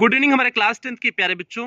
Good evening हमारे class tenth के प्यारे बच्चों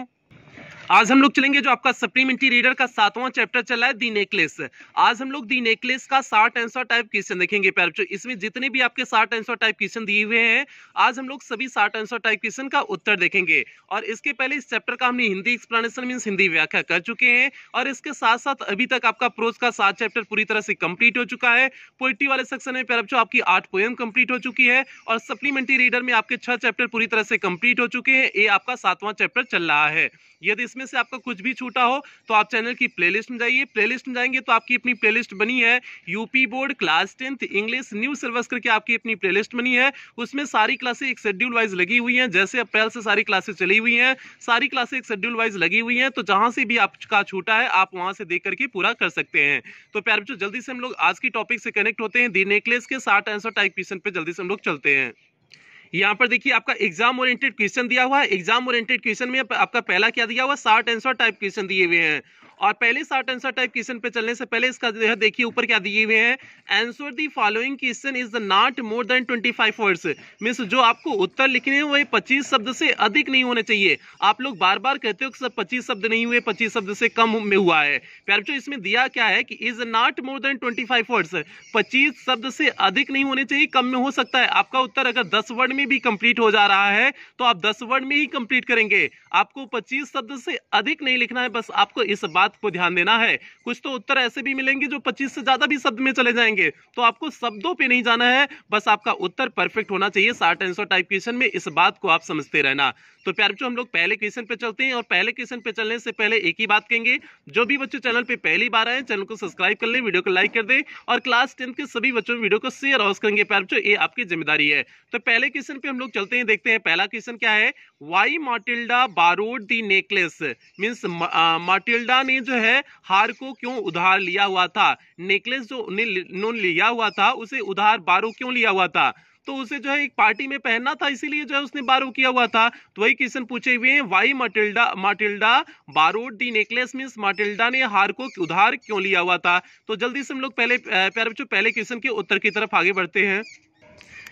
आज हम लोग चलेंगे जो आपका सप्लीमेंट्री रीडर का सातवां चैप्टर चला है दी नेकलेस आज हम लोग दी नेकलेस का साठ आंसर टाइप क्वेश्चन देखेंगे प्यार बच्चों इसमें जितने भी आपके साठ आंसर टाइप क्वेश्चन दिए हुए हैं आज हम लोग सभी साठ आंसर टाइप क्वेश्चन का उत्तर देखेंगे और इसके पहले इस चैप्टर का हमने हिंदी एक्सप्लेनेशन मीन हिंदी व्याख्या कर चुके हैं और इसके साथ साथ अभी तक आपका प्रोज का सात चैप्टर पूरी तरह से कंप्लीट हो चुका है पोइट्री वाले सेक्शन में प्यार बच्चों आपकी आठ पोएम कंप्लीट हो चुकी है और सप्लीमेंट्री रीडर में आपके छह चैप्टर पूरी तरह से कंप्लीट हो चुके हैं ये आपका सातवां चैप्टर चल रहा है यदि इसमें से आपका कुछ भी छूटा हो तो आप चैनल की प्ले में जाइए प्ले में जाएंगे तो आपकी अपनी प्ले बनी है UP board class tenth English new syllabus करके आपकी अपनी प्ले बनी है उसमें सारी क्लासे एक शेड्यूल वाइज लगी हुई है जैसे अप्रैल से सारी क्लासें चली हुई हैं सारी क्लासे एक शेड्यूल वाइज लगी हुई हैं तो जहां से भी आपका छूटा है आप वहां से देख करके पूरा कर सकते हैं तो प्यार बच्चों जल्दी से हम लोग आज की टॉपिक से कनेक्ट होते हैं दी नेकलेस के साठ आंसर टाइप क्वेश्चन पे जल्दी से हम लोग चलते हैं यहाँ पर देखिए आपका एग्जाम ओरिएंटेड क्वेश्चन दिया हुआ है एग्जाम ओरिएंटेड क्वेश्चन में आपका पहला क्या दिया हुआ साठ आंसर टाइप क्वेश्चन दिए हुए हैं और पहले शॉर्ट आंसर टाइप क्वेश्चन पे चलने से पहले इसका जो है देखिए ऊपर क्या दिए हुए हैं answer the following question is not more than twenty five words means जो आपको उत्तर लिखने हुए पच्चीस शब्द से अधिक नहीं होने चाहिए आप लोग बार बार कहते हो कि सर पच्चीस शब्द नहीं हुए पच्चीस शब्द से कम में हुआ है प्यार बच्चों इसमें दिया क्या है कि is not more than twenty five words पच्चीस शब्द से अधिक नहीं होने चाहिए कम में हो सकता है आपका उत्तर अगर दस वर्ड में भी कंप्लीट हो जा रहा है तो आप दस वर्ड में ही कंप्लीट करेंगे आपको पच्चीस शब्द से अधिक नहीं लिखना है बस आपको इस बात बात को ध्यान देना है कुछ तो उत्तर ऐसे भी मिलेंगे जो 25 से ज्यादा भी शब्द में चले जाएंगे तो आपको शब्दों पे नहीं जाना है बस आपका उत्तर परफेक्ट होना चाहिए शार्ट आंसर टाइप क्वेश्चन में इस बात को आप समझते रहना तो प्यार बच्चों हम लोग पहले क्वेश्चन पे चलते हैं और पहले क्वेश्चन पे चलने से पहले एक ही बात कहेंगे जो भी बच्चे चैनल पे पहली बार आए चैनल को सब्सक्राइब कर ले वीडियो को लाइक कर दे और क्लास टेंथ के सभी बच्चों वीडियो को शेयर हाउस करेंगे प्यार बच्चों ये आपकी जिम्मेदारी है तो पहले क्वेश्चन पे हम लोग चलते हैं देखते हैं पहला क्वेश्चन क्या है why Matilda borrowed the necklace means Matilda ने ने जो है हार को क्यों उधार लिया हुआ था नेकलेस जो उन्होंने लिया हुआ था उसे उधार बारो क्यों लिया हुआ था तो उसे जो है एक पार्टी में पहनना था इसीलिए जो है उसने बारो किया हुआ था तो वही क्वेश्चन पूछे हुए हैं why Matilda Matilda borrowed the necklace mean Matilda ने हार को उधार क्यों लिया हुआ था तो जल्दी से हम लोग पहले प्यारे बच्चों पहले क्वेश्चन के उत्तर की तरफ आगे बढ़ते हैं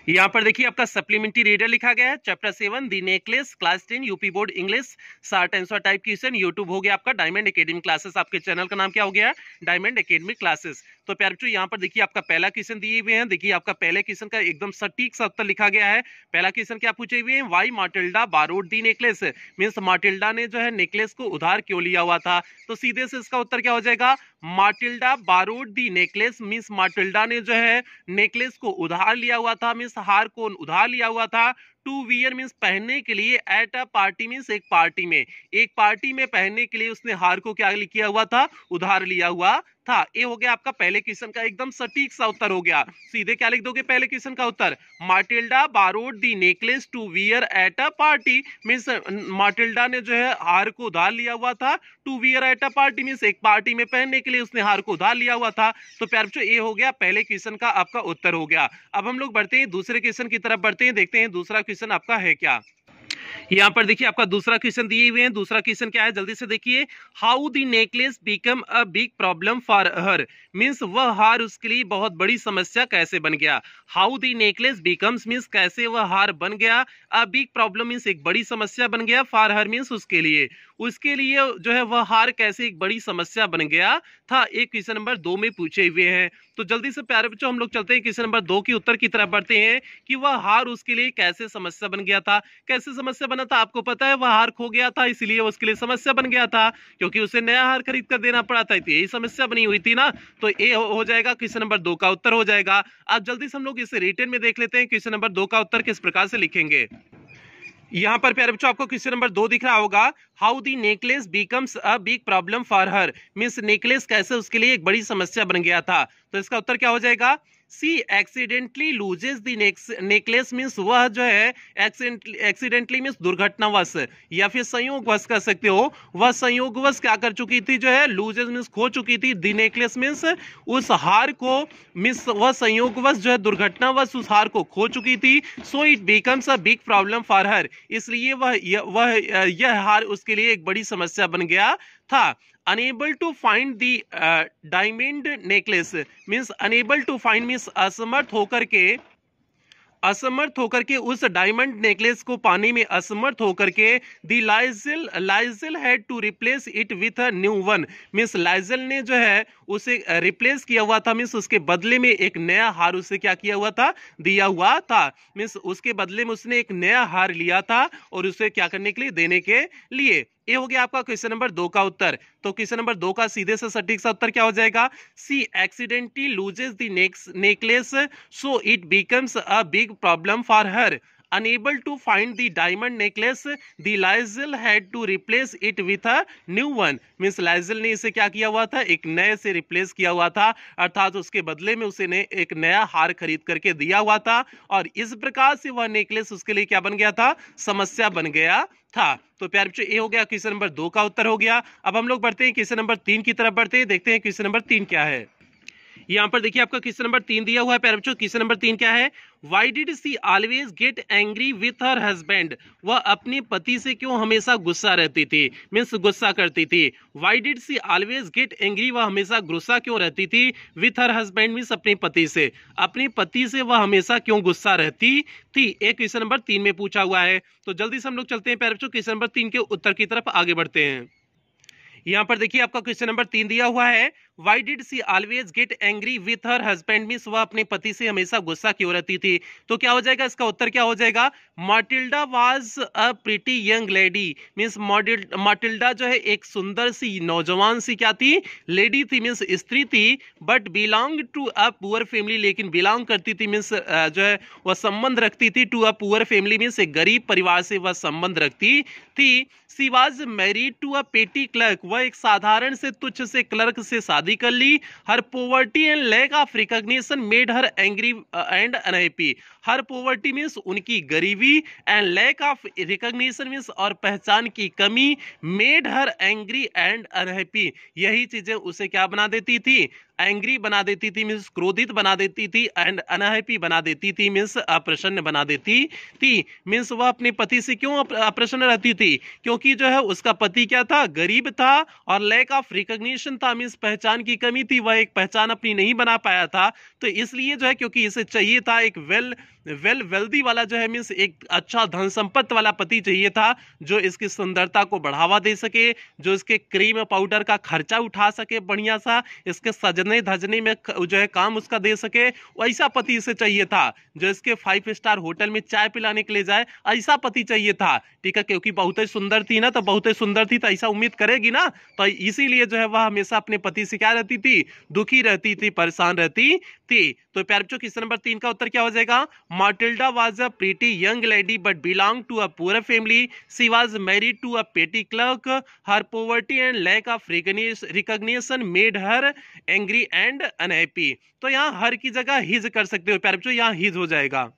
यहाँ पर देखिए आपका सप्लीमेंट्री रीडर लिखा गया है chapter seven the necklace class ten UP board English साठ एंसर टाइप क्वेश्चन यूट्यूब हो गया आपका डायमंड एकेडमी क्लासेस आपके चैनल का नाम क्या हो गया डायमंड एकेडमी क्लासेस तो प्यार बच्चों यहाँ पर देखिए आपका पहला क्वेश्चन दिए हुए हैं देखिए आपका पहले क्वेश्चन का एकदम सटीक सा उत्तर लिखा गया है पहला क्वेश्चन क्या पूछे हुए हैं why Matilda borrowed the necklace means Matilda ने जो है नेकलेस को उधार क्यों लिया हुआ था तो सीधे से इसका उत्तर क्या हो जाएगा Matilda borrowed the necklace means Matilda ने जो है नेकलेस को उधार लिया हुआ था मीन्स हार को उधार लिया हुआ था टू वियर मीन्स पहनने के लिए एट अ पार्टी मीन्स एक पार्टी में एक पार्टी में पहनने के लिए उसने हार को क्या किया हुआ था उधार लिया हुआ था ए हो गया आपका पहले क्वेश्चन का एकदम सटीक सा उत्तर हो गया सीधे क्या लिख दोगे पहले क्वेश्चन का उत्तर Matilda borrowed the necklace to wear at a party means Matilda ने जो है हार को उधार लिया हुआ था to wear at a party means एक पार्टी में पहनने के लिए उसने हार को उधार लिया हुआ था तो प्यार बच्चों ए हो गया पहले क्वेश्चन का आपका उत्तर हो गया अब हम लोग बढ़ते हैं दूसरे क्वेश्चन की तरफ बढ़ते हैं देखते हैं दूसरा क्वेश्चन आपका है क्या यहाँ पर देखिए आपका दूसरा क्वेश्चन दिए हुए हैं दूसरा क्वेश्चन क्या है जल्दी से देखिए how the necklace become a big problem for her means वह हार उसके लिए बहुत बड़ी समस्या कैसे बन गया how the necklace becomes means कैसे वह हार बन गया अ बिग प्रॉब्लम मीन्स एक बड़ी समस्या बन गया फॉर हर मीन्स उसके लिए उसके लिए जो है वह हार कैसे एक बड़ी समस्या बन गया था एक क्वेश्चन नंबर दो में पूछे हुए हैं तो जल्दी से प्यारे बच्चों हम लोग चलते हैं क्वेश्चन नंबर दो के उत्तर की तरफ बढ़ते हैं कि वह हार उसके लिए कैसे समस्या बन गया था कैसे समस्या बना था आपको पता है वह हार खो गया था इसलिए उसके लिए समस्या बन गया था क्योंकि उसे नया हार खरीद कर देना पड़ा था यही समस्या बनी हुई थी ना तो ये हो जाएगा क्वेश्चन नंबर दो का उत्तर हो जाएगा आप जल्दी से हम लोग इसे रिटर्न में देख लेते हैं क्वेश्चन नंबर दो का उत्तर किस प्रकार से लिखेंगे यहाँ पर प्यारे बच्चों आपको क्वेश्चन नंबर दो दिख रहा होगा how the necklace becomes a big problem for her means necklace कैसे उसके लिए एक बड़ी समस्या बन गया था तो इसका उत्तर क्या हो जाएगा सी accidentally loses the necklace means वह जो है एक्सीडेंटली मीन्स दुर्घटनावश या फिर संयोगवश कर सकते हो वह संयोगवश क्या कर चुकी थी जो है लूजेज मीन्स खो चुकी थी दी नेकलेस मीन्स उस हार को मीन्स वह संयोगवश जो है दुर्घटनावश उस हार को खो चुकी थी so it becomes a big problem for her इसलिए वह वह यह हार उसके लिए एक बड़ी समस्या बन गया था unable to find the uh, diamond necklace means unable to find means असमर्थ होकर के असमर्थ होकर के उस डायमंड नेकलेस को पाने में असमर्थ होकर के the Loisel Loisel had to replace it with a new one means Loisel ने जो है उसे रिप्लेस किया हुआ था मीन्स उसके बदले में एक नया हार उसे क्या किया हुआ था दिया हुआ था मीन्स उसके बदले में उसने एक नया हार लिया था और उसे क्या करने के लिए देने के लिए ये हो गया आपका क्वेश्चन नंबर दो का उत्तर तो क्वेश्चन नंबर दो का सीधे से सटीक सा उत्तर क्या हो जाएगा सी accidentally loses the necklace so it becomes a big problem for her unable to find the diamond necklace the Lysel had to replace it with a new one means Lysel ने इसे क्या किया हुआ था एक नए से रिप्लेस किया हुआ था अर्थात उसके बदले में उसे ने एक नया हार खरीद करके दिया हुआ था और इस प्रकार से वह नेकलेस उसके लिए क्या बन गया था समस्या बन गया था तो प्यार बच्चों ए हो गया क्वेश्चन नंबर दो का उत्तर हो गया अब हम लोग बढ़ते हैं क्वेश्चन नंबर तीन की तरफ बढ़ते हैं देखते हैं क्वेश्चन नंबर तीन क्या है यहाँ पर देखिए आपका क्वेश्चन नंबर तीन दिया हुआ है पैर बच्चों क्वेश्चन नंबर तीन क्या है why did she always get angry with her husband वह अपने पति से क्यों हमेशा गुस्सा रहती थी मीन्स गुस्सा करती थी why did she always get angry वह हमेशा गुस्सा क्यों रहती थी विथ हर हस्बैंड मीन्स अपने पति से अपने पति से वह हमेशा क्यों गुस्सा रहती थी एक क्वेश्चन नंबर तीन में पूछा हुआ है तो जल्दी से हम लोग चलते हैं पैर बच्चों क्वेश्चन नंबर तीन के उत्तर की तरफ आगे बढ़ते हैं यहाँ पर देखिए आपका क्वेश्चन नंबर तीन दिया हुआ है why did she always get angry with her husband mean वह अपने पति से हमेशा गुस्सा क्यों रहती थी तो क्या हो जाएगा इसका उत्तर क्या हो जाएगा Matilda was a pretty young lady means Matilda जो है एक सुंदर सी नौजवान सी क्या थी लेडी थी मीन्स स्त्री थी but belong to a poor family लेकिन बिलोंग करती थी मीन्स जो है वह संबंध रखती थी to a poor family means एक गरीब परिवार से वह संबंध रखती थी she was married to a petty clerk वह एक साधारण से तुच्छ से क्लर्क से शादी कर ली her poverty and lack of recognition made her angry and unhappy her poverty means उनकी गरीबी and lack of recognition means और पहचान की कमी made her angry and unhappy यही चीजें उसे क्या बना देती थी एंग्री बना देती थी मीन्स क्रोधित बना देती थी एंड अनहैप्पी बना देती थी मीन्स अप्रसन्न बना देती थी मीन्स वह अपने पति से क्यों अप्रसन्न रहती थी क्योंकि जो है उसका पति क्या था गरीब था और लैक ऑफ रिकग्निशन था मीन्स पहचान की कमी थी वह एक पहचान अपनी नहीं बना पाया था तो इसलिए जो है क्योंकि इसे चाहिए था एक वेल well वेल वेल्दी वाला जो है मीन्स एक अच्छा धन संपत्त वाला पति चाहिए था जो इसकी सुंदरता को बढ़ावा दे सके जो इसके क्रीम पाउडर का खर्चा उठा सके बढ़िया सा इसके सजने धजने में जो है काम उसका दे सके ऐसा पति इसे चाहिए था जो इसके फाइव स्टार होटल में चाय पिलाने के लिए जाए ऐसा पति चाहिए था ठीक है क्योंकि बहुत ही सुंदर थी ना तो बहुत ही सुंदर थी तो ऐसा उम्मीद करेगी ना तो इसीलिए जो है वह हमेशा अपने पति से क्या रहती थी दुखी रहती थी परेशान रहती थी तो प्यार बच्चों क्वेश्चन नंबर तीन का उत्तर क्या हो जाएगा Matilda was a pretty young lady but belonged to a poor family. She was married to a petty clerk. Her poverty and lack of recognition made her angry and unhappy. तो यहाँ हर की जगह हिज कर सकते हो प्यारे बच्चों यहाँ हिज हो जाएगा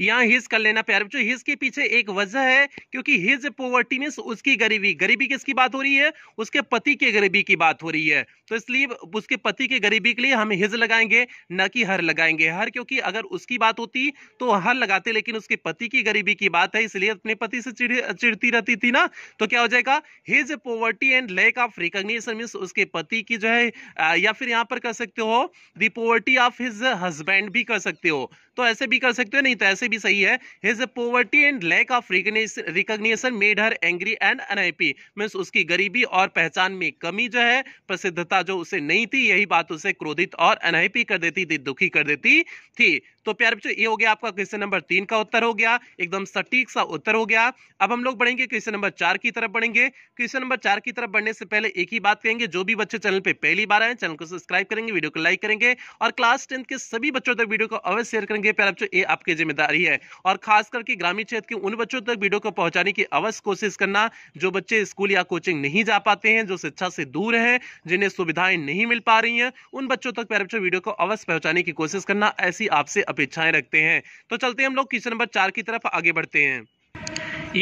यहाँ हिज कर लेना प्यार बच्चों हिज के पीछे एक वजह है क्योंकि हिज पोवर्टी मीन्स उसकी गरीबी गरीबी किसकी बात हो रही है उसके पति के गरीबी की बात हो रही है तो इसलिए उसके पति के गरीबी के लिए हम हिज लगाएंगे न कि हर लगाएंगे हर क्योंकि अगर उसकी बात होती तो हर लगाते लेकिन उसके पति की गरीबी की बात है इसलिए अपने पति से चिड़ती रहती थी ना तो क्या हो जाएगा his poverty and lack of recognition mean उसके पति की जो है या फिर यहाँ पर कर सकते हो दी ऑफ हिज हस्बैंड भी कर सकते हो तो ऐसे भी कर सकते हो नहीं तो ऐसे भी सही है his poverty and lack of recognition made her angry and unhappy means उसकी गरीबी और पहचान में कमी जो है प्रसिद्धता जो उसे नहीं थी यही बात उसे क्रोधित और अनहैपी कर देती थी दुखी कर देती थी तो प्यारे बच्चों ये हो गया आपका क्वेश्चन नंबर तीन का उत्तर हो गया एकदम सटीक सा उत्तर हो गया अब हम लोग बढ़ेंगे क्वेश्चन नंबर चार की तरफ बढ़ेंगे क्वेश्चन नंबर चार की तरफ बढ़ने से पहले एक ही बात कहेंगे जो भी बच्चे चैनल पर पहली बार आए चैनल को सब्सक्राइब करेंगे वीडियो को लाइक करेंगे और क्लास टेंथ के सभी बच्चों तक वीडियो को अवश्य शेयर करेंगे प्यारे बच्चों ये आपकी जिम्मेदारी है और खास करके ग्रामीण क्षेत्र के उन बच्चों तक वीडियो को पहुंचाने की अवश्य कोशिश करना जो बच्चे स्कूल या कोचिंग नहीं जा पाते हैं जो शिक्षा से दूर है जिन्हें सुविधाएं नहीं मिल पा रही हैं उन बच्चों तक प्यारे बच्चों वीडियो को अवश्य पहुंचाने की कोशिश करना ऐसी आपसे अपेक्षाएं रखते हैं तो चलते हैं हम लोग क्वेश्चन नंबर चार की तरफ आगे बढ़ते हैं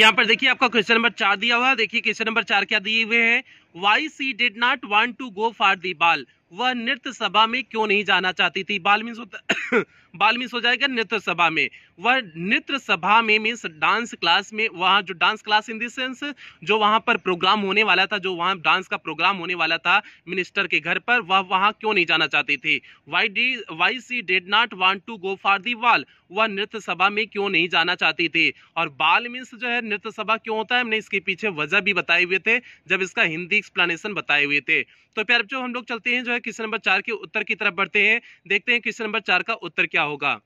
यहाँ पर देखिए आपका क्वेश्चन नंबर चार दिया हुआ देखिए क्वेश्चन नंबर चार क्या दिए हुए हैं why she did not want to go for the ball वह नृत्य सभा में क्यों नहीं जाना चाहती थी बाल मीन्स बाल मीन्स हो जाएगा नृत्य सभा में वह नृत्य सभा में मीन्स डांस क्लास में वहाँ जो dance class in this sense जो वहाँ पर प्रोग्राम होने वाला था जो वहाँ डांस का प्रोग्राम होने वाला था मिनिस्टर के घर पर वह वहाँ क्यों नहीं जाना चाहती थी why d why she did not want to go for the ball वह नृत्य सभा में क्यों नहीं जाना चाहती थी और बाल मीन्स जो है नृत्य सभा क्यों होता है हमने इसके पीछे वजह भी बताए हुए थे जब इसका हिंदी एक्सप्लेनेशन बताए हुए थे तो प्यार जो हम लोग चलते हैं जो है क्वेश्चन नंबर चार के उत्तर की तरफ बढ़ते हैं देखते हैं क्वेश्चन नंबर चार का उत्तर क्या होगा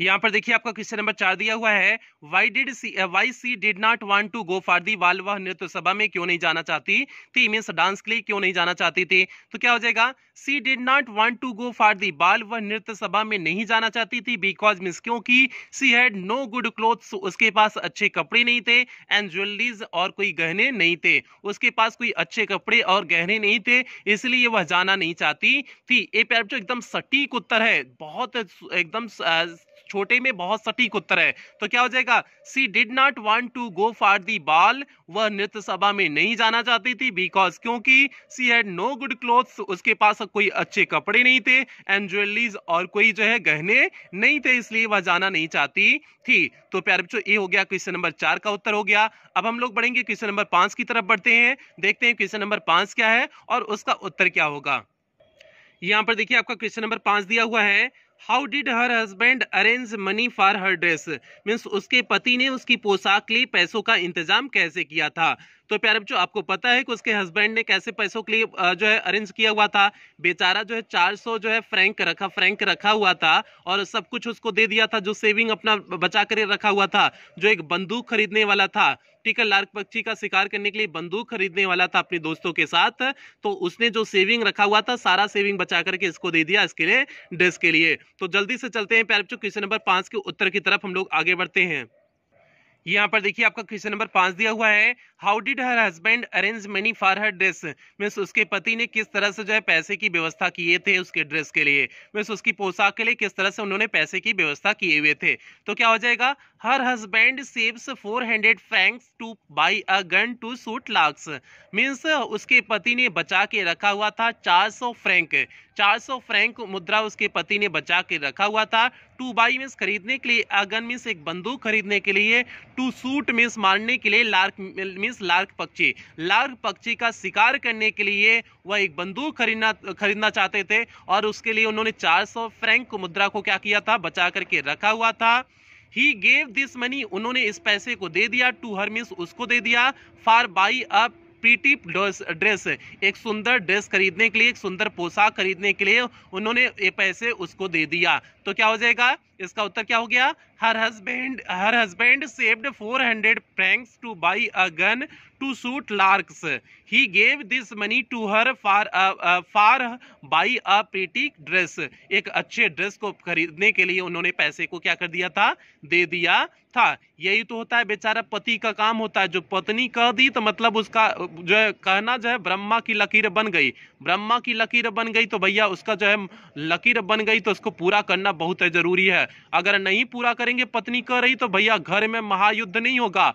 यहाँ पर देखिए आपका क्वेश्चन नंबर चार दिया हुआ है why did she why she did not want to go for the वालवाह नृत्य सभा में क्यों नहीं जाना चाहती थी मीन्स डांस के लिए क्यों नहीं जाना चाहती थी तो क्या हो जाएगा she did not want to go for the ball वह नृत्य सभा में नहीं जाना चाहती थी बिकॉज मीन्स क्योंकि she had no good clothes उसके पास अच्छे कपड़े नहीं थे एंड ज्वेलरीज और कोई गहने नहीं थे उसके पास कोई अच्छे कपड़े और गहने नहीं थे इसलिए वह जाना नहीं चाहती थी ये पैराग्राफ जो एकदम सटीक उत्तर है बहुत एकदम छोटे में बहुत सटीक उत्तर है तो क्या हो जाएगा she did not want to go for the ball वह नृत्य सभा में नहीं जाना चाहती थी बिकॉज क्योंकि she had no good clothes उसके पास तक कोई अच्छे कपड़े नहीं थे एंड ज्वेलरीज और कोई जो है गहने नहीं थे इसलिए वह जाना नहीं चाहती थी तो प्यारे बच्चों ये हो गया क्वेश्चन नंबर चार का उत्तर हो गया अब हम लोग बढ़ेंगे क्वेश्चन नंबर पांच की तरफ बढ़ते हैं देखते हैं क्वेश्चन नंबर पांच क्या है और उसका उत्तर क्या होगा यहाँ पर देखिए आपका क्वेश्चन नंबर पांच दिया हुआ है how did her husband arrange money for her dress means उसके पति ने उसकी पोशाक के लिए पैसों का इंतजाम कैसे किया था तो प्यारे बच्चों आपको पता है कि उसके हस्बैंड ने कैसे पैसों के लिए जो है अरेंज किया हुआ था बेचारा जो है 400 जो है फ्रैंक रखा फ्रैंक रखा हुआ था और सब कुछ उसको दे दिया था जो सेविंग अपना बचा कर रखा हुआ था जो एक बंदूक खरीदने वाला था ठीक है लार्क पक्षी का शिकार करने के लिए बंदूक खरीदने वाला था अपने दोस्तों के साथ तो उसने जो सेविंग रखा हुआ था सारा सेविंग बचा करके इसको दे दिया इसके लिए ड्रेस के लिए तो जल्दी से चलते हैं प्यारे बच्चों क्वेश्चन नंबर पांच के उत्तर की तरफ हम लोग आगे बढ़ते हैं यहाँ पर देखिए आपका क्वेश्चन नंबर पांच दिया हुआ है how did her husband arrange money for her dress mean उसके पति ने किस तरह से जो है पैसे की व्यवस्था किए थे उसके ड्रेस के लिए मीन उसकी पोशाक के लिए किस तरह से उन्होंने पैसे की व्यवस्था किए हुए थे तो क्या हो जाएगा husband saves four hundred francs to buy a gun to shoot larks means उसके पति ने बचा के रखा हुआ था चार फ्रेंक फ्रैंक सौ फ्रैंक मुद्रा उसके पति ने बचा के रखा हुआ था टू बाई मीन्स खरीदने के लिए अगन मीन्स एक बंदूक खरीदने के लिए टू सूट मीन्स मारने के लिए लार्क मीन्स लार्क पक्षी लार्क पक्षी का शिकार करने के लिए वह एक बंदूक खरीदना खरीदना चाहते थे और उसके लिए उन्होंने चार सौ फ्रैंक मुद्रा को क्या किया था बचा करके रखा हुआ था ही गेव दिस मनी उन्होंने इस पैसे को दे दिया टू हर मिस उसको दे दिया for buy a pretty dress एक सुंदर ड्रेस खरीदने के लिए एक सुंदर पोशाक खरीदने के लिए उन्होंने ये पैसे उसको दे दिया तो क्या हो जाएगा इसका उत्तर क्या हो गया her husband her husband saved 400 francs to buy a gun to shoot larks he gave this money to her for for buy a petty dress एक अच्छे ड्रेस को खरीदने के लिए उन्होंने पैसे को क्या कर दिया था दे दिया था यही तो होता है बेचारा पति का काम होता है जो पत्नी कह दी तो मतलब उसका जो है कहना जो है ब्रह्मा की लकीर बन गई ब्रह्मा की लकीर बन गई तो भैया उसका जो है लकीर बन गई तो उसको पूरा करना बहुत जरूरी है है अगर नहीं पूरा करेंगे पत्नी कह रही तो भैया घर में महायुद्ध नहीं होगा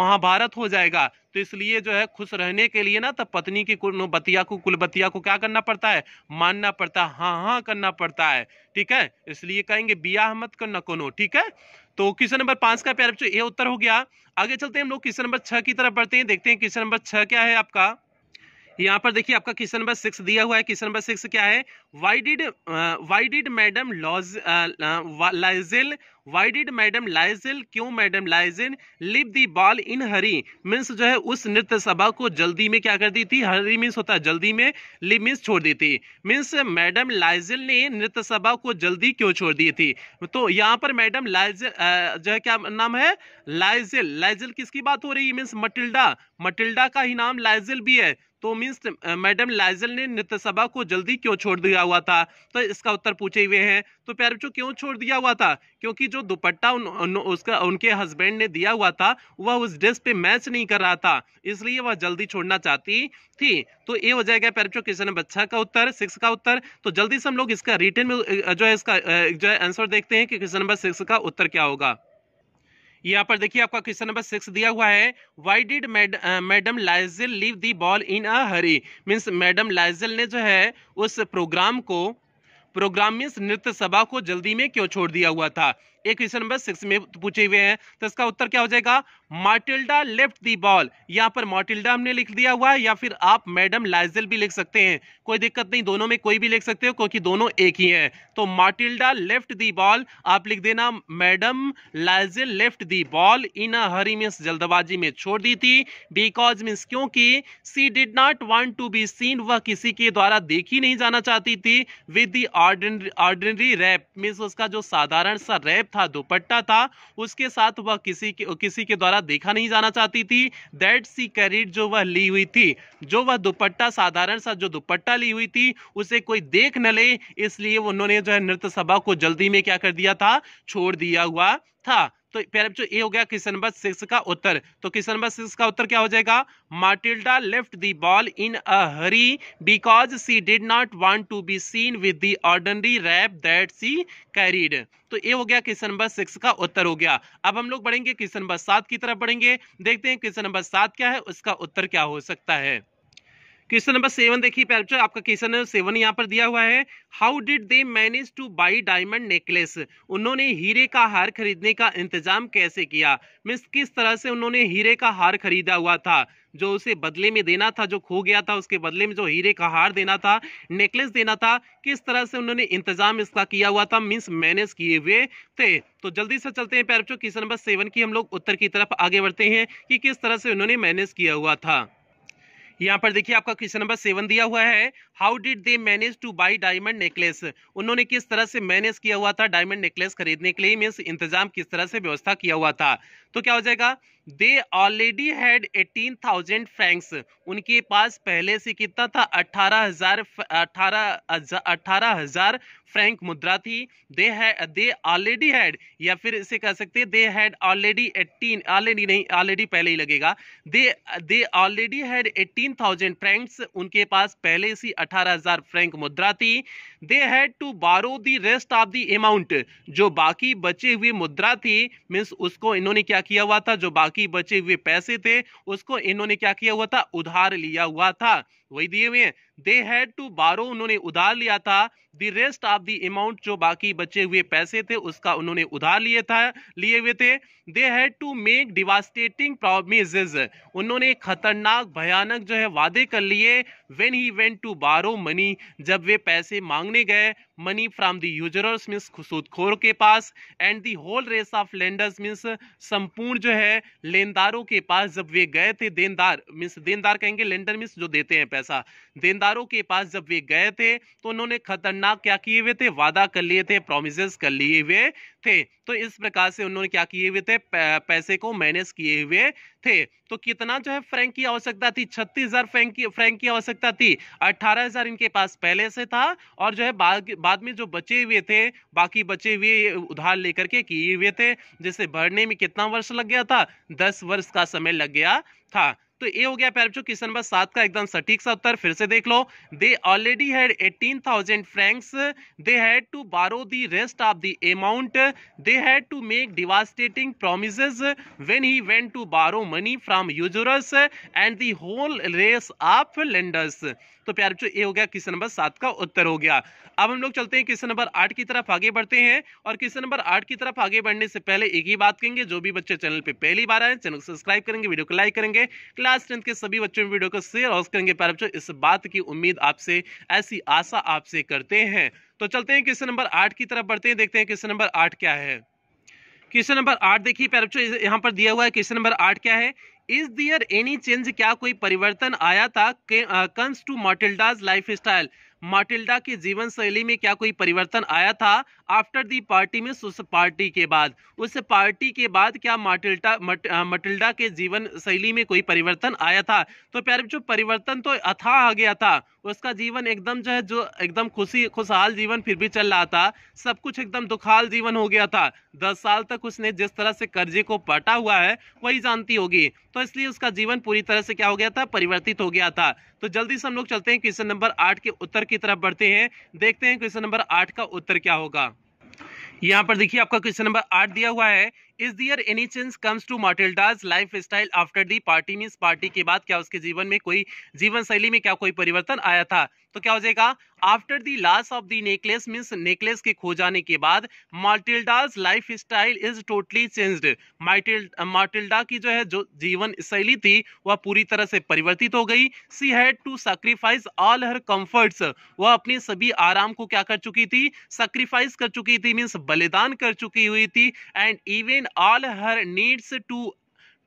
महाभारत हो जाएगा तो इसलिए जो है खुश रहने के लिए ना तो पत्नी की बतिया को कुलबतिया को क्या करना पड़ता है मानना पड़ता है हाँ हाँ करना पड़ता है ठीक है इसलिए कहेंगे बियाह मत करना कोनो ठीक है तो क्वेश्चन नंबर पांच का प्यार ये उत्तर हो गया आगे चलते हैं हम लोग क्वेश्चन नंबर छह की तरफ बढ़ते हैं देखते हैं क्वेश्चन नंबर छह क्या है आपका यहाँ पर देखिए आपका क्वेश्चन नंबर सिक्स दिया हुआ है क्वेश्चन नंबर सिक्स क्या है why did why did madam Loisel Loisel why did madam Loisel क्यों madam Loisel leave the ball in hurry means जो है उस नृत्य सभा को जल्दी में क्या कर दी थी हरी मीन्स होता है जल्दी में लिव मीन्स छोड़ दी थी मीन्स मैडम लाइजिल ने नृत्य सभा को जल्दी क्यों छोड़ दी थी तो यहाँ पर मैडम लाइजिल uh, जो है क्या नाम है लाइजिल लाइजिल किसकी बात हो रही है मीन्स मटिल्डा मटिल्डा का ही नाम लाइजिल भी है तो मीन्स मैडम लाइजल ने नृत्य सभा को जल्दी क्यों छोड़ दिया हुआ था तो इसका उत्तर पूछे हुए हैं तो प्यार बच्चों क्यों छोड़ दिया हुआ था क्योंकि जो दुपट्टा उन, उन, उसका उनके हस्बैंड ने दिया हुआ था वह उस ड्रेस पे मैच नहीं कर रहा था इसलिए वह जल्दी छोड़ना चाहती थी तो ये हो जाएगा प्यार बच्चों किसान बच्चा का उत्तर सिक्स का उत्तर तो जल्दी से हम लोग इसका रिटर्न में जो है इसका जो है आंसर देखते हैं कि क्वेश्चन नंबर सिक्स का उत्तर क्या होगा यहाँ पर देखिए आपका क्वेश्चन नंबर सिक्स दिया हुआ है why did madam Loisel leave the ball in a hurry means madam Loisel ने जो है उस प्रोग्राम को प्रोग्राम मीन्स नृत्य सभा को जल्दी में क्यों छोड़ दिया हुआ था एक क्वेश्चन नंबर सिक्स में पूछे हुए हैं तो इसका उत्तर क्या हो जाएगा मार्टिल्डा लेफ्ट दी बॉल यहाँ पर मार्टिल्डा हमने लिख दिया हुआ है या फिर आप मैडम लाइजल भी लिख सकते हैं कोई दिक्कत नहीं दोनों में कोई भी लिख सकते हो क्योंकि दोनों एक ही हैं तो मार्टिल्डा लेफ्ट दी बॉल आप लिख देना madam Loisel left the ball in hurry means जल्दबाजी में छोड़ दी थी बिकॉज मीन्स क्योंकि she did not want to be seen वह किसी के द्वारा देखी नहीं जाना चाहती थी with the ordinary wrap means उसका जो साधारण सा रैप था दुपट्टा था उसके साथ वह किसी के किसी के द्वारा देखा नहीं जाना चाहती थी दैट सी कैरिड जो वह ली हुई थी जो वह दुपट्टा साधारण सा जो दुपट्टा ली हुई थी उसे कोई देख न ले इसलिए उन्होंने जो है नृत्य सभा को जल्दी में क्या कर दिया था छोड़ दिया हुआ था तो प्यारे बच्चों ये हो गया क्वेश्चन नंबर सिक्स का उत्तर तो क्वेश्चन नंबर सिक्स का उत्तर क्या हो जाएगा Matilda left the ball in a hurry because she did not want to be seen with the ordinary wrap that she carried तो ये हो गया क्वेश्चन नंबर सिक्स का उत्तर हो गया अब हम लोग बढ़ेंगे क्वेश्चन नंबर सात की तरफ बढ़ेंगे देखते हैं क्वेश्चन नंबर सात क्या है उसका उत्तर क्या हो सकता है क्वेश्चन नंबर सेवन देखिए तो आपका क्वेश्चन नंबर सेवन यहाँ पर दिया हुआ है how did they manage to buy diamond necklace उन्होंने हीरे का हार खरीदने का इंतजाम कैसे किया मीन्स किस तरह से उन्होंने हीरे का हार खरीदा हुआ था जो उसे बदले में देना था जो खो गया था उसके बदले में जो हीरे का हार देना था नेकलेस देना था किस तरह से उन्होंने इंतजाम इसका किया हुआ था मीन्स मैनेज किए हुए थे तो जल्दी से चलते हैं पैरचो तो क्वेश्चन नंबर सेवन की हम लोग उत्तर की तरफ आगे बढ़ते हैं कि किस तरह से उन्होंने मैनेज किया हुआ था यहाँ पर देखिए आपका क्वेश्चन नंबर सेवन दिया हुआ है how did they manage to buy diamond necklace उन्होंने किस तरह से मैनेज किया हुआ था डायमंड नेकलेस खरीदने के लिए मीन्स इंतजाम किस तरह से व्यवस्था किया हुआ था तो क्या हो जाएगा they already had eighteen thousand francs उनके पास पहले से कितना था अट्ठारह हजार अठारह अठारह हजार फ्रैंक मुद्रा थी दे है दे ऑलरेडी हैड या फिर इसे कह सकते हैं they had already eighteen already नहीं ऑलरेडी पहले ही लगेगा they they already had eighteen thousand francs उनके पास पहले से 18000 फ्रैंक मुद्रा थी दे had to borrow the rest of the amount जो बाकी बचे हुए मुद्रा थी मीन्स उसको इन्होंने क्या किया हुआ था जो बाकी बचे हुए पैसे थे उसको इन्होंने क्या किया हुआ था उधार लिया हुआ था वही दिए हुए हैं दे हैड टू बारो उन्होंने उधार लिया था the rest of the amount जो बाकी बचे हुए पैसे थे उसका उन्होंने उधार लिए था लिए हुए थे they had to make devastating promise उन्होंने खतरनाक भयानक जो है वादे कर लिए when he went to borrow money जब वे पैसे मांगने गए money from the usurers means सूदखोर के पास and the whole race of lenders means संपूर्ण जो है लेनदारों के पास जब वे गए थे देनदार मीन्स देनदार कहेंगे लेंडर मीन्स जो देते हैं पैसे पैसा देनदारों के पास जब वे गए थे तो उन्होंने खतरनाक क्या किए हुए थे वादा कर लिए थे प्रोमिस कर लिए हुए थे तो इस प्रकार से उन्होंने क्या किए हुए थे पैसे को मैनेज किए हुए थे तो कितना जो है फ्रैंक की आवश्यकता थी छत्तीस हजार फ्रैंक की आवश्यकता थी अठारह हजार इनके पास पहले से था और जो है बाद में जो बचे हुए थे बाकी बचे हुए उधार लेकर के किए हुए थे जिसे भरने में कितना वर्ष लग गया था दस वर्ष का समय लग गया था तो ये हो गया प्यारे बच्चों क्वेश्चन नंबर सात का एकदम सटीक सा उत्तर फिर से देख लो they already had eighteen thousand francs they had to borrow the rest of the amount they had to make devastating promise when he went to borrow money from usurers and the whole race of lenders तो प्यार बच्चों ये हो गया question number सात का उत्तर हो गया अब हम लोग चलते हैं क्वेश्चन नंबर आठ की तरफ आगे बढ़ते हैं और क्वेश्चन नंबर आठ की तरफ आगे बढ़ने से पहले एक ही बात कहेंगे जो भी बच्चे चैनल पर पहली बार आए चैनल को सब्सक्राइब करेंगे वीडियो को लाइक करेंगे क्लास टेंथ के सभी बच्चों में वीडियो को शेयर और करेंगे प्यार बच्चों इस बात की उम्मीद आपसे ऐसी आशा आपसे करते हैं तो चलते हैं क्वेश्चन नंबर आठ की तरफ बढ़ते हैं देखते हैं क्वेश्चन नंबर आठ क्या है क्वेश्चन नंबर आठ देखिए प्यार बच्चों यहाँ पर दिया हुआ है क्वेश्चन नंबर आठ क्या है इज दियर एनी चेंज क्या कोई परिवर्तन आया था comes to Matilda's life style Matilda के जीवन शैली में क्या कोई परिवर्तन आया था आफ्टर दी पार्टी में उस पार्टी के बाद उस पार्टी के बाद क्या माटिल्टा मट, मटिल्डा के जीवन शैली में कोई परिवर्तन आया था तो प्यारे बच्चों परिवर्तन तो अथाह आ गया था उसका जीवन एकदम जो है जो एकदम खुशी खुशहाल जीवन फिर भी चल रहा था सब कुछ एकदम दुखाल जीवन हो गया था दस साल तक उसने जिस तरह से कर्जे को पटा हुआ है वही जानती होगी तो इसलिए उसका जीवन पूरी तरह से क्या हो गया था परिवर्तित हो गया था तो जल्दी से हम लोग चलते हैं क्वेश्चन नंबर आठ के उत्तर की तरफ बढ़ते हैं देखते हैं क्वेश्चन नंबर आठ का उत्तर क्या होगा यहाँ पर देखिए आपका क्वेश्चन नंबर आठ दिया हुआ है is there any change comes to Matilda's life style after the party means party के बाद क्या उसके जीवन में कोई जीवन शैली में क्या कोई परिवर्तन आया था तो क्या हो जाएगा after the loss of the necklace mean necklace के खो जाने के बाद Matilda's life style is totally changed Matilda की जो है जो जीवन शैली थी वह पूरी तरह से परिवर्तित हो गई she had to sacrifice all her comforts वह अपने सभी आराम को क्या कर चुकी थी सेक्रीफाइस कर चुकी थी मीन्स बलिदान कर चुकी हुई थी and even all her needs to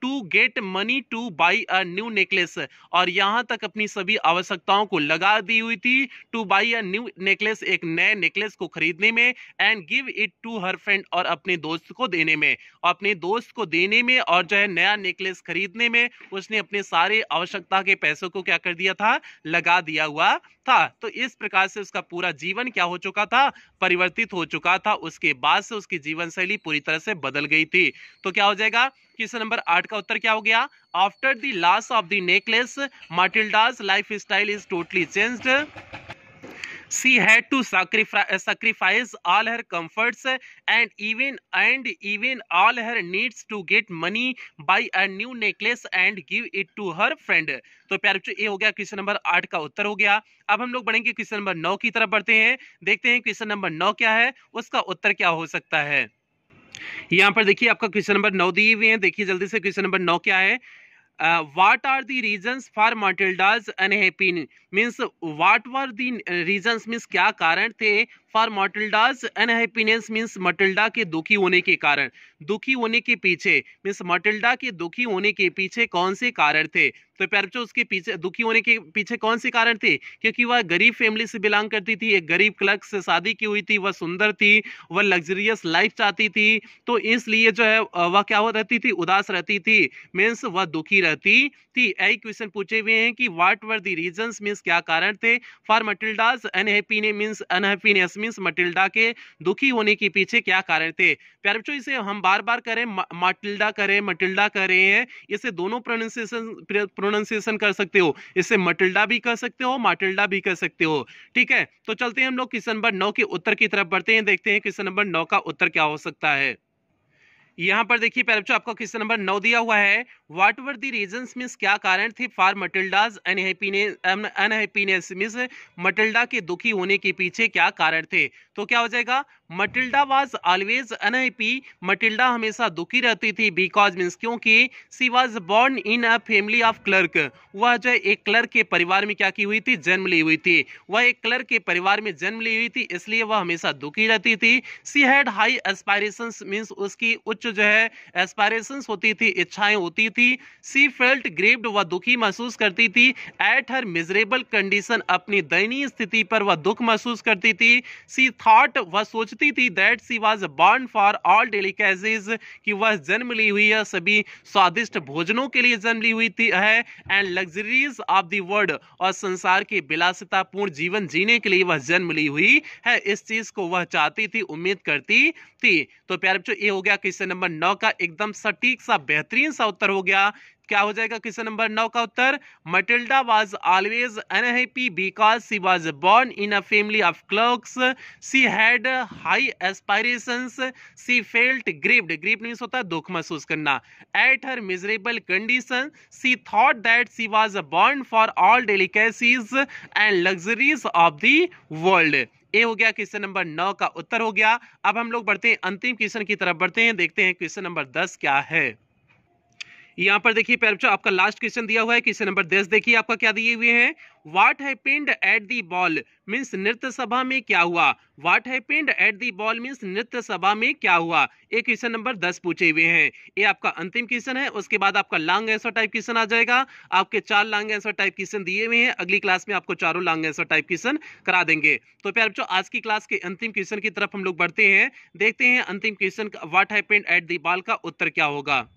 to get money to buy a new necklace और यहां तक अपनी सभी आवश्यकताओं को लगा दी हुई थी to buy a new necklace एक नए नेकलेस को खरीदने में and give it to her friend और अपने दोस्त को देने में अपने दोस्त को देने में और जो है नया नेकलेस खरीदने में उसने अपने सारे आवश्यकता के पैसों को क्या कर दिया था लगा दिया हुआ था तो इस प्रकार से उसका पूरा जीवन क्या हो चुका था परिवर्तित हो चुका था उसके बाद से उसकी जीवन शैली पूरी तरह से बदल गई थी तो क्या हो जाएगा क्वेश्चन नंबर आठ का उत्तर क्या हो गया after the loss of the necklace Matilda's life style is totally changed she had to sacrifice all her comforts and even and even all her needs to get money buy a new necklace and give it to her friend तो प्यार बच्चों ये हो गया question number आठ का उत्तर हो गया अब हम लोग बढ़ेंगे क्वेश्चन नंबर नौ की तरफ बढ़ते हैं देखते हैं क्वेश्चन नंबर नौ क्या है उसका उत्तर क्या हो सकता है यहाँ पर देखिए आपका क्वेश्चन नंबर नौ दिए हुए हैं देखिए जल्दी से क्वेश्चन नंबर नौ क्या है what are the reason for Matilda's unhappy means what were the reason means क्या कारण थे for Matilda's unhappiness means Matilda के दुखी होने के कारण दुखी होने के पीछे मीन्स मोटिल्डा के दुखी होने के पीछे कौन से कारण थे तो प्यार बच्चों उसके पीछे दुखी होने के पीछे कौन से कारण थे क्योंकि वह गरीब फैमिली से बिलोंग करती थी एक गरीब क्लर्क से शादी की हुई थी वह सुंदर थी वह लग्जरियस लाइफ चाहती थी तो इसलिए जो है वह क्या हो रहती थी उदास रहती थी मीन्स वह दुखी रहती थी यही क्वेश्चन पूछे हुए हैं कि वाट वर दी रीजन मीन्स क्या कारण थे for Matilda's unhappy means unhappiness this means Matilda के दुखी होने के पीछे क्या कारण थे प्यारे बच्चों इसे हम बार बार करें मटिल्डा करें मटिल्डा कर रहे हैं इसे दोनों प्रोनाउंसिएशन प्रोनाउंसिएशन कर सकते हो इसे मटिल्डा भी कर सकते हो माटिल्डा भी कर सकते हो ठीक है तो चलते हैं हम लोग क्वेश्चन नंबर नौ के उत्तर की तरफ बढ़ते हैं देखते हैं क्वेश्चन नंबर नौ का उत्तर क्या हो सकता है यहाँ पर देखिए पहले बच्चों आपका क्वेश्चन नंबर नौ दिया हुआ है वाट वर दी रीजन मीन्स क्या कारण थे for Matilda's unhappiness means Matilda के दुखी होने के पीछे क्या कारण थे तो क्या हो जाएगा Matilda was always unhappy Matilda हमेशा दुखी रहती थी बिकॉज मीन्स क्योंकि she was born in a family of clerk वह जो एक क्लर्क के परिवार में क्या की हुई थी जन्म ली हुई थी वह एक क्लर्क के परिवार में जन्म ली हुई थी इसलिए वह हमेशा दुखी रहती थी she had high aspirations means उसकी उच्च जो है एस्पायरेशंस होती थी इच्छाएं होती थी थी सी फेल्ट ग्रेव्ड व दुखी महसूस करती थी एट हर मिजरेबल कंडीशन अपनी दयनीय स्थिति पर वह दुख महसूस करती थी सी थॉट वह सोचती थी that she was born for all delicacies कि वह जन्म ली हुई है सभी स्वादिष्ट भोजनों के लिए जन्म ली हुई थी है and luxuries of the world और संसार के विलासितापूर्ण जीवन जीने के लिए वह जन्म ली हुई है इस चीज को वह चाहती थी उम्मीद करती व्यक्ति तो प्यारे बच्चों ये हो गया क्वेश्चन नंबर नौ का एकदम सटीक सा बेहतरीन सा उत्तर हो गया क्या हो जाएगा क्वेश्चन नंबर नौ का उत्तर Matilda was always unhappy because she was born in a family of clerks she had high aspirations she felt grieved grieve means होता है दुख महसूस करना at her miserable condition she thought that she was born for all delicacies and luxuries of the world ए हो गया question number नौ का उत्तर हो गया अब हम लोग बढ़ते हैं अंतिम क्वेश्चन की तरफ बढ़ते हैं देखते हैं क्वेश्चन नंबर दस क्या है यहाँ पर देखिए प्यारे बच्चों आपका लास्ट क्वेश्चन दिया हुआ है क्वेश्चन नंबर दस देखिए आपका क्या दिए हुए हैं what happened at the ball means नृत्य सभा में क्या हुआ what happened at the ball means नृत्य सभा में क्या हुआ ये क्वेश्चन नंबर दस पूछे हुए हैं ये आपका अंतिम क्वेश्चन है उसके बाद आपका लॉन्ग आंसर टाइप क्वेश्चन आ जाएगा आपके चार लॉन्ग आंसर टाइप क्वेश्चन दिए हुए हैं अगली क्लास में आपको चारों लॉन्ग आंसर टाइप क्वेश्चन करा देंगे तो प्यार बच्चों आज की क्लास के अंतिम क्वेश्चन की तरफ हम लोग बढ़ते हैं देखते हैं अंतिम question what happened at the ball का उत्तर क्या होगा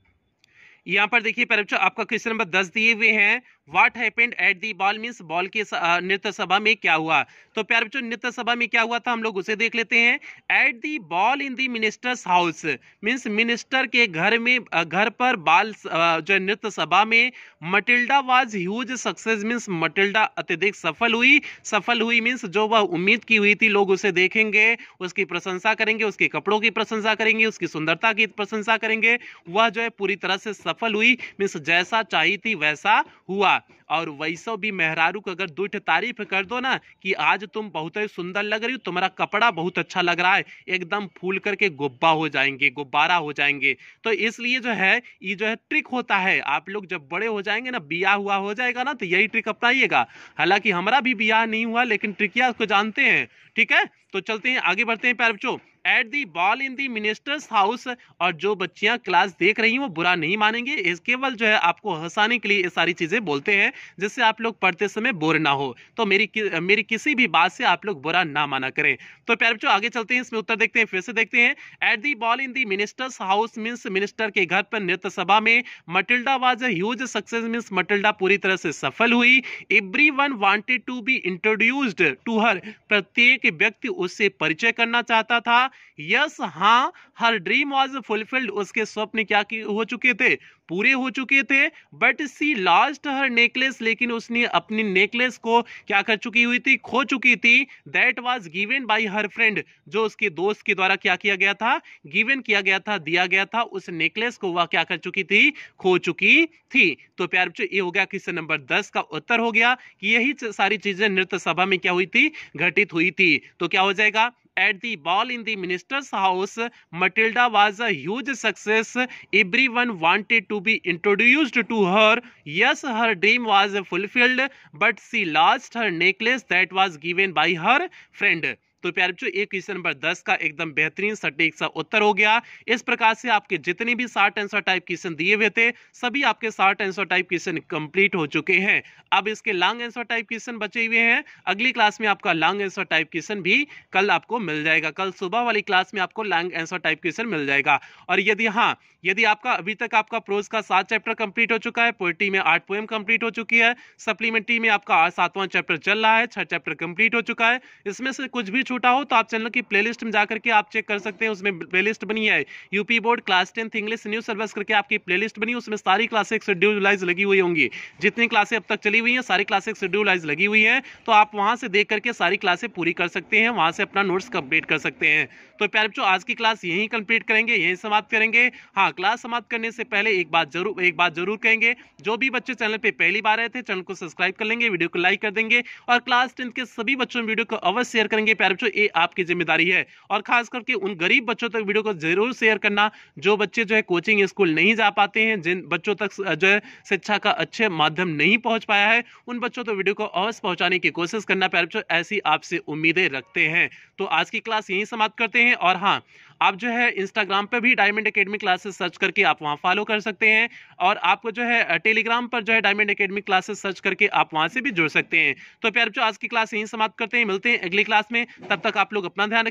यहाँ पर देखिए पहले आपका क्वेश्चन नंबर दस दिए हुए हैं what happened at the ball means ball के नृत्य सभा में क्या हुआ तो प्यार बच्चों नृत्य सभा में क्या हुआ था हम लोग उसे देख लेते हैं at the ball in the minister's house means minister के घर में घर पर बाल जो नृत्य सभा में Matilda was huge success means Matilda अत्यधिक सफल हुई सफल हुई मीन्स जो वह उम्मीद की हुई थी लोग उसे देखेंगे उसकी प्रशंसा करेंगे उसके कपड़ों की प्रशंसा करेंगे उसकी सुंदरता की प्रशंसा करेंगे वह जो है पूरी तरह से सफल हुई मीन्स जैसा चाहिए थी वैसा हुआ होगा और वैसो भी मेहरारू को अगर दूठ तारीफ कर दो ना कि आज तुम बहुत ही सुंदर लग रही हो तुम्हारा कपड़ा बहुत अच्छा लग रहा है एकदम फूल करके गुब्बा हो जाएंगे गुब्बारा हो जाएंगे तो इसलिए जो है ये जो है ट्रिक होता है आप लोग जब बड़े हो जाएंगे ना बिया हुआ हो जाएगा ना तो यही ट्रिक अपनाइएगा हालांकि हमारा भी बिया नहीं हुआ लेकिन ट्रिकिया उसको जानते हैं ठीक है तो चलते हैं आगे बढ़ते हैं प्यार बच्चों at the ball in the minister's house और जो बच्चियां क्लास देख रही हैं वो बुरा नहीं मानेंगे इस केवल जो है आपको हंसाने के लिए ये सारी चीज़ें बोलते हैं जिससे आप लोग पढ़ते समय बोर ना हो तो मेरी कि, मेरी किसी भी बात से आप लोग बुरा ना माना करें तो प्यार बच्चों आगे चलते हैं इसमें उत्तर देखते हैं फिर से देखते हैं at the ball in the minister's house means minister के घर पर नृत्य सभा में Matilda was a success means Matilda पूरी तरह से सफल हुई every one wanted to be introduced to her प्रत्येक व्यक्ति उससे परिचय करना चाहता था यस हाँ हर ड्रीम वॉज फुलफिल्ड उसके स्वप्न क्या की हो चुके थे पूरे हो चुके थे but she lost her necklace लेकिन उसने अपनी नेकलेस को क्या कर चुकी हुई थी खो चुकी थी that was given by her friend जो उसके दोस्त के द्वारा क्या किया गया था गिवेन किया गया था दिया गया था उस नेकलेस को वह क्या कर चुकी थी खो चुकी थी तो प्यार बच्चों ये हो गया क्वेश्चन नंबर दस का उत्तर हो गया कि यही सारी चीजें नृत्य सभा में क्या हुई थी घटित हुई थी तो क्या हो जाएगा At the ball in the minister's house, Matilda was a huge success. Everyone wanted to be introduced to her. Yes, her dream was fulfilled, but she lost her necklace that was given by her friend. तो प्यारे बच्चों एक question number दस का एकदम बेहतरीन सटीक सा उत्तर हो गया इस प्रकार से आपके जितने भी शार्ट आंसर टाइप क्वेश्चन दिए हुए थे सभी आपके short answer type question complete हो चुके हैं अब इसके लॉन्ग आंसर टाइप क्वेश्चन बचे हुए हैं अगली क्लास में आपका लॉन्ग आंसर टाइप क्वेश्चन भी कल आपको मिल जाएगा कल सुबह वाली क्लास में आपको लॉन्ग आंसर टाइप क्वेश्चन मिल जाएगा और यदि हाँ यदि आपका अभी तक आपका प्रोज का सात चैप्टर कंप्लीट हो चुका है पोएट्री में आठ पोएम कंप्लीट हो चुकी है सप्लीमेंट्री में आपका सातवां चैप्टर चल रहा है छह चैप्टर कंप्लीट हो चुका है इसमें से कुछ भी छूटा हो तो आप चैनल की प्लेलिस्ट में जाकर के आप चेक कर सकते हैं उसमें प्लेलिस्ट बनी है UP board class tenth English news service करके आपकी प्लेलिस्ट बनी उसमें सारी क्लासें शेड्यूलाइज लगी हुई होंगी जितनी क्लासे अब तक चली हुई है सारी क्लासें शेड्यूलाइज लगी हुई है तो आप वहां से देख करके सारी क्लासे पूरी कर सकते हैं वहां से अपना नोट्स कंप्लीट कर सकते हैं तो प्यारे बच्चों आज की क्लास यही कंप्लीट करेंगे यही समाप्त करेंगे हाँ क्लास समाप्त करने से पहले एक बात जरूर एक बात जरूर कहेंगे जो भी बच्चे चैनल पर पहली बार आए थे चैनल को सब्सक्राइब कर लेंगे वीडियो को लाइक कर देंगे और क्लास टेंथ के सभी बच्चों वीडियो को अवश्य शेयर करेंगे प्यारे बच्चों ये आपकी जिम्मेदारी है और खास करके उन गरीब बच्चों तक वीडियो को जरूर शेयर करना जो बच्चे जो है कोचिंग स्कूल नहीं जा पाते हैं जिन बच्चों तक जो है शिक्षा का अच्छे माध्यम नहीं पहुंच पाया है उन बच्चों तक वीडियो को अवश्य पहुंचाने की कोशिश करना प्यारे बच्चों ऐसी आपसे उम्मीदें रखते हैं तो आज की क्लास यहीं समाप्त करते हैं और हाँ आप जो है इंस्टाग्राम पर भी डायमंड अकेडमी क्लासेस सर्च करके आप वहाँ फॉलो कर सकते हैं और आपको जो है टेलीग्राम पर जो है डायमंड अकेडमी क्लासेस सर्च करके आप वहाँ से भी जुड़ सकते हैं तो प्यार बच्चों आज की क्लास यहीं समाप्त करते हैं मिलते हैं अगली क्लास में तब तक आप लोग अपना ध्यान